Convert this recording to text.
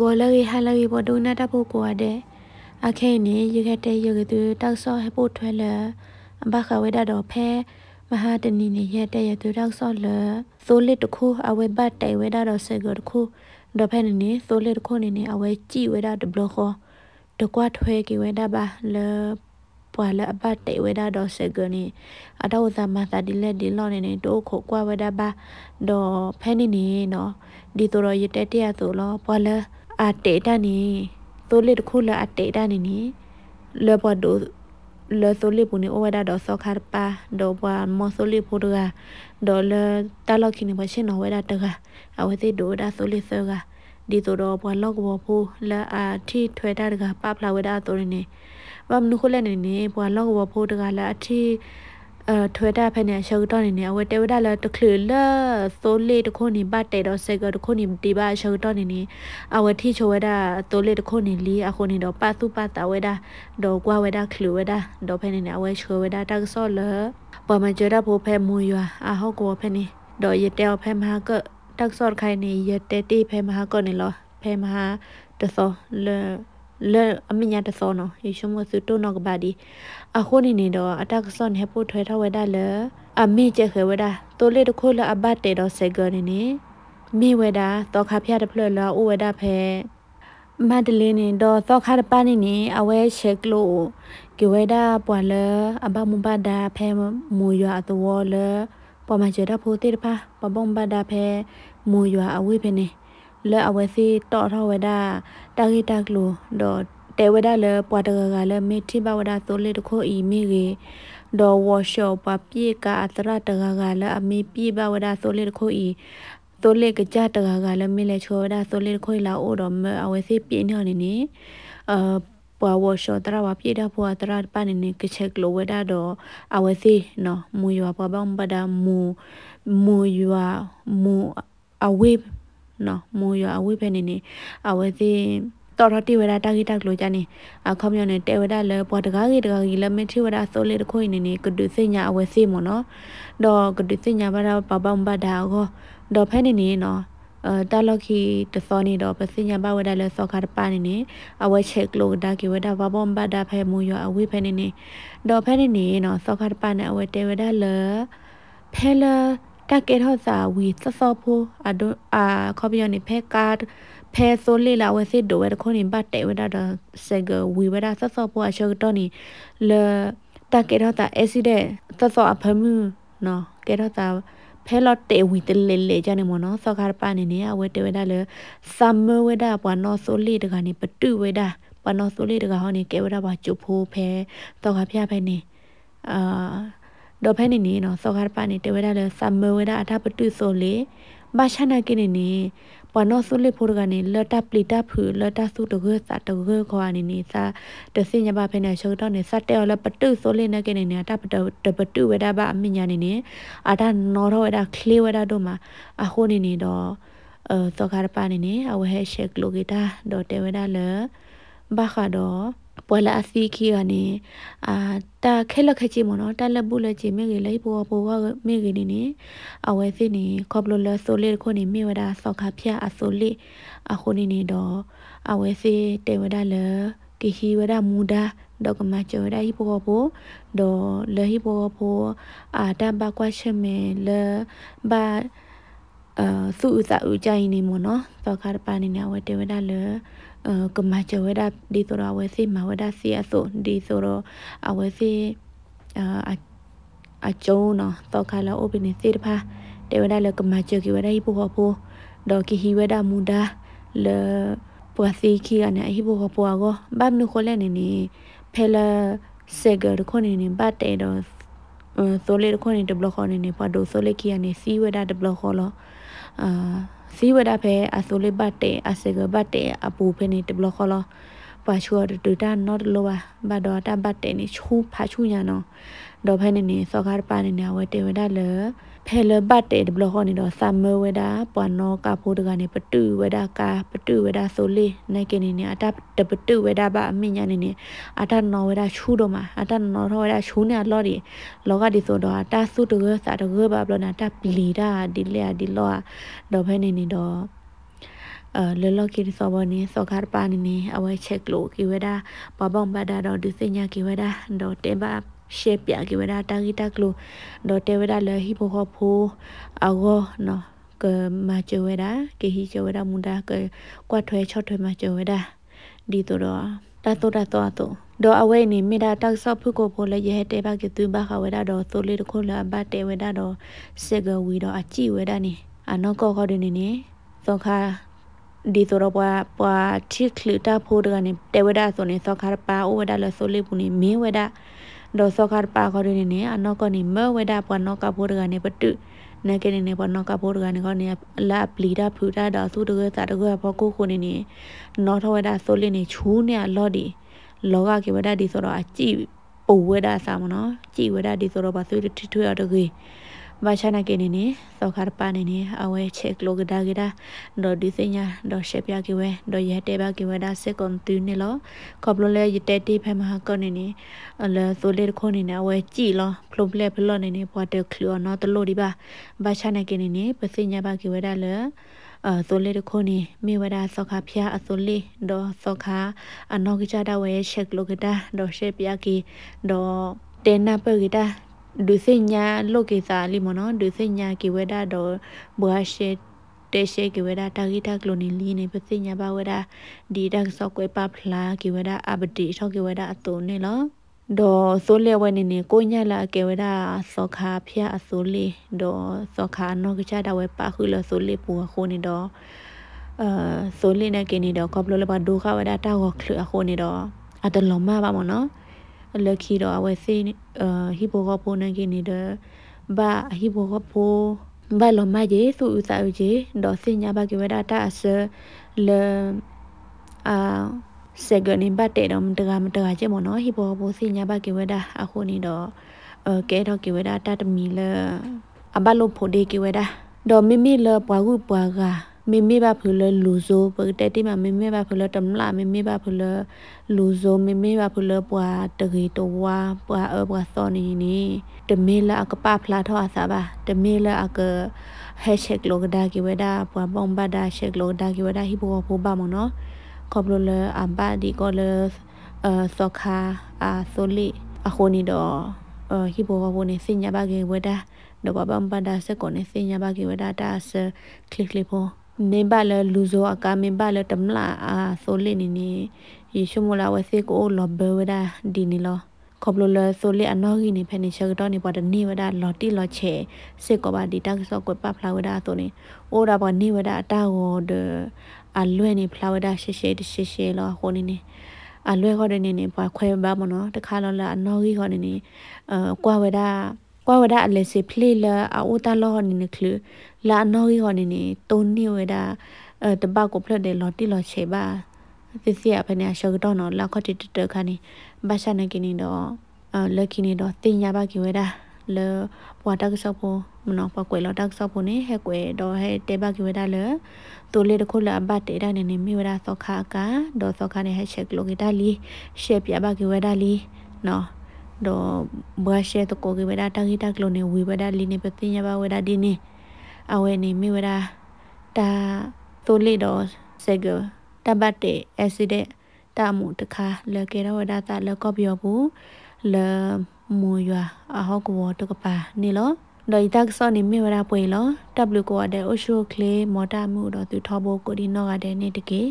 ကိုလည်းဟလာရီပေါ်ဒုနာတဖို့ကိုတဲ့အခုနေရခဲ့တဲ့ရကသူတောက်ဆော့ဟပို့ထွက်လအဘခဝေဒတော်ဖဲမဟာတနီနေရတဲ့ရသူတောက်ဆော့လသိုးလက်တခုအဝေဘတ်တဲ့ဝေဒတော်ဆေကတခုဒဖဲနေသိုးလက်တခုနေနေအဝေကြည့်ဝေဒတဘလခောတကွာထွဲကေဝေဒပါလပွာလအဘတ်တဲ့ဝေဒတော်ဆေကနီအတော်သမသာဒီလက်ဒီလောနေနေတိုးခုကွာဝေဒပါတော်ဖဲနေနေနော်ဒီတော်ရတဲ့တဲ့ရသူလောပွာလောအတေတန်နီသိုးလေးတခုလအတေတန်နီနီလောဘဒိုလောသိုးလေးပုန်နီအိုဝဒါဒေါ်ဆောခါပါဒေါ်ဘွာမောသိုးလေးဖူဒရာဒေါ်လတာလောက်ခိနေဘရှင်နဝဒါတကအဝသိဒိုဒါသိုးလေးဆောကဒီသိုးတော့ဘွာလောက်ဘောဖူလာအထီထွေတာတကပပလာဝဒါသိုးနေဝမ်နုခလနေနေဘွာလောက်ဘောဖူဒကလာအထီအထွေတာဖက်နေရှုပ်တော့နေနေအဝတဲဝဒါလာတခလလသိုလေတခုနေပတ်တဲတော့ဆက်ကတခုနေဒီပါရှုပ်တော့နေနေအဝတိချဝဒါသိုလေတခုနေလီအခုနေတော့ပတ်သူပတ်တာဝဒါတော့ကွာဝဒါခလူဝဒါတော့ဖက်နေနေအဝချဝဒါတက်ဆောလပမကြရဖို့ဖဲမူရအဟောကောဖက်နေတော့ရတဲဖဲမဟာကတက်ဆောခိုင်နေရတဲတိဖဲမဟာကနေလောဖဲမဟာတသောလေလေအမိညာတစောနော်ယေရှုမဆုတုနောကဘာဒီအခုနေနေတော့အတကစောနေဖို့ထွေထဝဲတာလေအမိကျခဲဝဲတာတိုလေတခုလအဘတ်တေတော့စေဂနေနေမိဝဲတာတော့ခဖျားတဖလလောဥဝဲတာဖဲမဒလင်းနေတော့သောခါတပနိနေအဝဲချက်ကလို့ကေဝဲတာပွာလအဘမဘဒါဖဲမူရအတဝလပမချေတာဖိုတေတဖပဘမဘဒါဖဲမူရအဝိဖဲနေလဲအဝစီတော့ထောဝဒတာဂီတက်လူဒေါ်တဲဝဒလဲပွာတကကလဲမေထိဘဝဒဆိုလေတခိုအီမီကြီးဒေါ်ဝါရှောပပြေကအတရတကကလဲအမီပြေဘဝဒဆိုလေတခိုအီตัวเลขก็จะตะกากาแล้วไม่เลยชัวร์ได้ตัวเลขค่อยลาโอดอมเอาไว้สิเปลี่ยนเท่านี้นี่เอ่อပွာဝရှောတရဝပြည့်တာပွာတရပနေနေကချက်လိုဝဒါတော့အဝစီနော်မူယွာပွာဘံပဒါမူမူယွာမူအဝေးနော်မူရအဝိဖဲနေနေအဝဲသိတော်တော်တိဝဒတာဂိတကလိုကြနေအခမယောနေတေဝဒလဲပေါ်တကားကြီးတကားကြီးလမထိဝဒဆိုလေတခွိနေနေကဒုစိညာအဝဲစိမနော်ဒေါ်ကဒုစိညာဘာပပမ္ပဒါကိုဒေါ်ဖဲနေနေနော်အတလခီတစောနေတော့ပစညာဘဝဒလဲစောခါတပနေနေအဝဲချက်ကလိုဒါကေဝဒဘဘွန်ဘဒါဖဲမူရအဝိဖဲနေနေတော့ဖဲနေနေနော်စောခါတပနေအဝဲတေဝဒလဲဖဲလဲတာကေထောစာဝီစစောဖိုအဒိုအာခေါပီယနိဖဲကာဖဲဆိုလေလာဝဲစစ်ဒိုဝဲတခုန်င်ဘတ်တဲဝဲတာဆေဂဝီဝဲတာစစောဖိုအရှောတော်နိလတာကေထောတာအက်ဆီဒက်စစောအဖမှု နော်ကေထောတာဖဲလော့တေဝီတလေလေကြနေမနော်စောခါပနေနေအဝဲတေဝဲတာလေဆမ်မဝဲတာပွာနော်ဆိုလေတကနေပတုဝဲတာပနော်ဆိုလေတကဟောနေကေဝဲတာပါချူဖိုးဖဲစောခါဖျားဖဲနေအာတော့ဖဲနေနေနော်စောကားပနေတဝဲတာလဲဆမ်မဝဲတာအထပတုဆိုလေဘာချနာကိနေနေပနောဆုလေဖိုရကနေလတပလီတာဖူလတဆုတကွစတကွခွာနေနေစာတစညဘဖဲနေရှုတော့နေစတဲော်လပတုဆိုလေနေကိနေနေတပတုတပတုဝဲတာဘာအမညာနေနေအတာနော်တော့ဝဲတာကလေဝဲတာတို့မှာအဟိုနေနေတော့အစောကားပနေနေအဝဟဲရှက်လိုဂီတာတော့တဝဲတာလဲဘာခါတော့ပွဲလာအစီခီကနေအာတာခဲလခချီမနော်တာလဘူးလချီမေကလေးပေါ်ပေါ်ကမေကနေနေအဝဲစိနေခေါပလလဆိုလေခုနေမေဝဒါဆောက်ခဖျာအဆိုလေအခုနေနေတော့အဝဲစိတေဝဒါလကီဟီဝဒါမူဒါတော့ကမချောဒါဟိပေါ်ပေါ်တော့လဟိပေါ်ပေါ်အာတာဘကွာရှမေလဘာအသုဥစာဥကြိုင်နေမနော်တော့ခါပန်နေနဝတေဝဒါလောကမချဝဲဒါဒီဆိုတော့ဝဲစီမဝဲဒါစီအဆိုဒီဆိုတော့အဝဲစီအာအကျုံနော်တော့ခါလာ open နေစီတဖာတေဝဒါလကမချကိဝဲဒါဟိပိုဟပိုဒေါ်ကိဟိဝဲဒါမူဒါလပွာစီခိအနဟိပိုဟပိုအကိုဘမ်နုခိုလဲနေနေဖဲလာစေဂရခိုနေနေဘတ်တေတော့ဆိုလေခိုနေတဘလခိုနေနေပါဒိုဆိုလေခိအနစီဝဲဒါတဘလခိုလောအာစီဝဒဖဲအဆိုလေးဘတ်တဲအစေကဘတ်တဲအပူဖဲနေတဘလခလောပါချူတူတာနော့လောဘဒေါ်တာဘတ်တဲနေချူဖာချူညာနော်ဒေါ်ဖဲနေနေစောကားပါနေနေဝဲတေဝဒလဲဖဲလဘတ်တဲ့ဘလဟောနီတော့ဆမ်မဝဲတာပွမ်နောကဖိုးတကနေပတူဝဲတာကာပတူဝဲတာဆိုလေးနိုင်ကနေနေအတတပတူဝဲတာပါအမိညာနေနေအတနော်ဝဲတာချူတော့မှာအတနော်တော့ဝဲတာချူနေလော်ဒီလောကဒီဆိုတော့အတဆုတကစာတကပါဘလနာတပီလီတာဒီလေဒီလောတော့ဖဲနေနေတော့လလကိရစဘနီစခါပန်နီအဝဲချက်လိုကိဝဒါပဘောင်ဘဒါတော့ဒီစညာကိဝဒါတော့တေဘရှေပြကေဝဒတာဂီတာကလိုဒေါ်တေဝဒလဟိဘဟဖိုအဂောနော်ကမချဝဒကေဟိချဝဒမူဒါကကွတ်ထွဲချော့ထွဲမချဝဒဒီတော့တာတော့တာတော့တော့ဒေါ်အဝဲနေမိဒါတောက်ဆော့ဖုကိုဖိုလည်းရဲတဲပါကတူဘာခဝဲဒါတော့သိုလေးတခုလာဘတ်တဲဝဲဒါတော့စေကဝီတော့အကြည့်ဝဲဒါနေအနောကောခေါ်တဲ့နေနေသောခါဒီတော့ပွားပွားချစ်ခလူတာဖိုးတကနေတဲဝဲဒါဆိုနေသောခါပါအိုဝဲဒါလည်းသိုလေးပူနေမင်းဝဲဒါဒိုစောခါပါခေါ်ရနေနေအနောက်ကနိမဝေဒပွားနောကဘိုဒကနေပတုနကနေနေပေါ်နောကဘိုဒကနေခေါ်နေလာပလီတာဖူတာဒါစုတကစတကဘောကိုခုနေနေနောထဝေဒဆိုလင်းနေချူးနေလော့ဒီလောကကေဝဒဒီဆိုတော့အကြည့်ပဝေဒစာမနော်ကြည်ဝေဒဒီဆိုတော့ဘာသွေးထွေးရတကေ wachana ke nini so khar pa nini awe chek log da gira do disinya do shepya ki we do yete ba ki we da se kon tu ni lo khoblo le yete ti phe ma ko nini le so le kho ni na we ji lo phlo ple phlo nini po de clear no to lo di ba wachana ke nini pasinya ba ki we da le အဆိုလေးတခုနေမိဝဒဆောခါဖျားအဆိုလေးဒေါ်ဆောခါအနောကိချတာဝဲရှက်လိုကတာဒေါ်ရှက်ပြကီဒေါ်တေနာပဂီတာဒုစညာလိုကေစာလီမနောဒုစညာကေဝဒတော့ဘွာရှေတေရှေကေဝဒတာဂီတာကလိုနီလီနေပစညာဘဝဒဒီဒါဆော့ကွေပပလာကေဝဒအဘဒီဆော့ကေဝဒအတုံနေလောဒေါ်စိုးလေဝဲနေနေကိုညလာကေဝဒစောခါဖျားအစိုးလေဒေါ်စောခါနောကချတာဝဲပါခုလစိုးလေပူခိုနေတော့အဲစိုးလေနေကနေတော့ကဘလိုလဘဒုခဝဒတာကိုခလအခိုနေတော့အတလုံးမပါမနော်လခီတော့အဝဲစေအဟိဘောကပိုနန်ကိနေဒဘာဟိဘောကပိုဘာလောမကြီးသူဥစားဦးကြီးတော့စညာဘကဝဒတာအစလအာစေဂနိဘတေတော့တကမတကချေမနော်ဟိဘောပိုစညာဘကဝဒအခုနေတော့အကဲတော့ကဝဒတာတမီလအဘလိုဖိုဒေကဝဒတော့မိမိလပွားကူပွားကားမေမေဘာဖူလလူဇိုပတဲတိမမေမေဘာဖူလတမလာမေမေဘာဖူလလူဇိုမေမေဘာဖူလပွာတရီတဝါပွာအပွာစောနီနီတမေလာကပဖလာထောအစားပါတမေလာအက hashtag လောကဒါကိဝဒါပွာဘောင်ဘာဒါ hashtag လောကဒါကိဝဒါဟိဘောဘောဘာမနော်ခေါပလလအဘာဒီကောလအစောခာအဆိုလီအခုနီတော့ဟိဘောဘောနေစင်ညာဘာကိဝဒါတော့ဘာဘာဘာဒါစကောနေစင်ညာဘာကိဝဒါတာစကလစ်ကလစ်ဖို့နေပါလလူဇိုအကာမင်ပါလတမလာအာဆိုလေနီနီယေရှုမလာဝစေကိုလောဘဝဒဒီနီလောခေါပလိုလဆိုလေအနော်ဂီနေဖနေရှကတော့နေပေါ်တနေဝဒလော်တီလော်ချေစေကောပါဒီတက်ဆော့ကွပဖလာဝဒဆိုနေအိုဒါပေါ်နေဝဒအတာဝဒအလွဲ့နေဖလာဝဒရှေရှေတရှေရှေလောဟိုနေနေအလွဲ့ခေါ်တဲ့နေနေပေါ်ခွဲပါမနော်တခါလောလာအနော်ဂီခေါ်နေနေအကွာဝဒကွာဝဒအလဲစီဖလေလာအဝတာလောဟနိနခလလာနောဟီဟနိနီတုန်နီဝဒအတဘကိုဖလက်တယ်လော်တီလော်ချေပါသစ်စီအဖနေရှောက်တော့နော်လောက်ခတိတတခါနေဘာရှာနေကင်းနေတော့အလက်ကင်းနေတော့တင်ညာပါကိဝဒလေဘွာတက်ဆော့ဖို့မနောပကွယ်လော်တက်ဆော့ဖို့နေဟဲ့ကွယ်တော့ဟဲ့တေပါကိဝဒလေတိုလေတခုလာဘတ်တေဒါနေနေမိဝဒသောခါကာတော့သောခါနေဟဲ့ချက်ကလိုကိဒါလီရှေပြပါကိဝဒလီနော်တော့ဘွားရှဲတကိုကေဝဒတာဂီတာကလိုနေဝီဝဒလီနေပတိညာဘဝဒဒီနေအဝဲနေမိဝဒတာသိုလေတော့စေကတပတ်တဲ့အက်ဆီဒက်တာမှုတခါလကေရဝဒတာလကောပြောဘူးလမူရအဟောကဝတကပါနေလောဒိုင်တက်ဆောနေမိဝရပွေလော W ကိုအတဲ့ Osho Clay မော်တာမှုတော့သူထောဖို့ကိုဒီနော့ကတဲ့နေတကေ